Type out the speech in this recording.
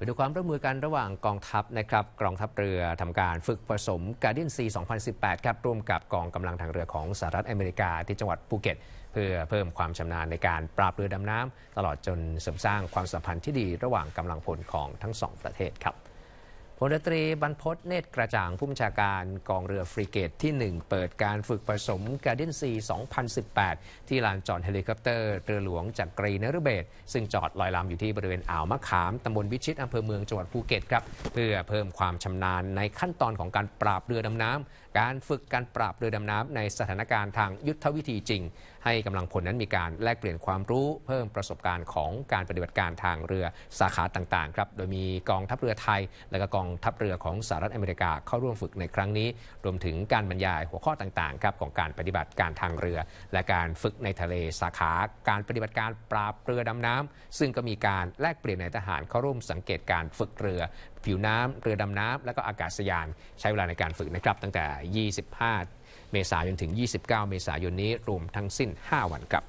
ไปดูความร่วมมือกันระหว่างกองทัพ นะครับกองทัพเรือทำการฝึกผสมการ์ดินซี2018 ครับ ร่วมกับกองกำลังทางเรือของสหรัฐอเมริกาที่จังหวัดภูเก็ต เพื่อเพิ่มความชำนาญในการปราบเรือดำน้ำ ตลอดจนเสริมสร้างความสัมพันธ์ที่ดีระหว่างกำลังพลของทั้งสองประเทศครับพลตรีบรรพศเนตรกระจ่างผู้บัญชาการกองเรือฟริเกตที่ 1 เปิดการฝึกผสมการเดนซี 2018 ที่ลานจอดเฮลิคอปเตอร์ เรือหลวงจากกรีนฤเบศซึ่งจอดลอยลำอยู่ที่บริเวณอ่าวมะขามตำบลวิชิตอำเภอเมืองจังหวัดภูเก็ตครับ เพื่อเพิ่มความชำนาญในขั้นตอนของการปราบเรือดำน้ำการฝึกการปราบเรือดำน้ำในสถานการณ์ทางยุทธวิธีจริง ให้กำลังพลนั้นมีการแลกเปลี่ยนความรู้ เพิ่มประสบการณ์ของการปฏิบัติการทางเรือสาขาต่างๆครับโดยมีกองทัพเรือไทยและก็กององทัพเรือของสหรัฐอเมริกาเข้าร่วมฝึกในครั้งนี้ รวมถึงการบรรยายหัวข้อต่างๆ ครับของการปฏิบัติการทางเรือ และการฝึกในทะเลสาขา การปฏิบัติการปราบเรือดำน้ำ ซึ่งก็มีการแลกเปลี่ยนในทหาร เข้าร่วมสังเกตการฝึกเรือ ผิวน้ำเรือดำน้ำและก็อากาศยานใช้เวลาในการฝึกนะครับตั้งแต่ 25 เมษายนถึง 29 เมษายนนี้รวมทั้งสิ้น 5 วันครับ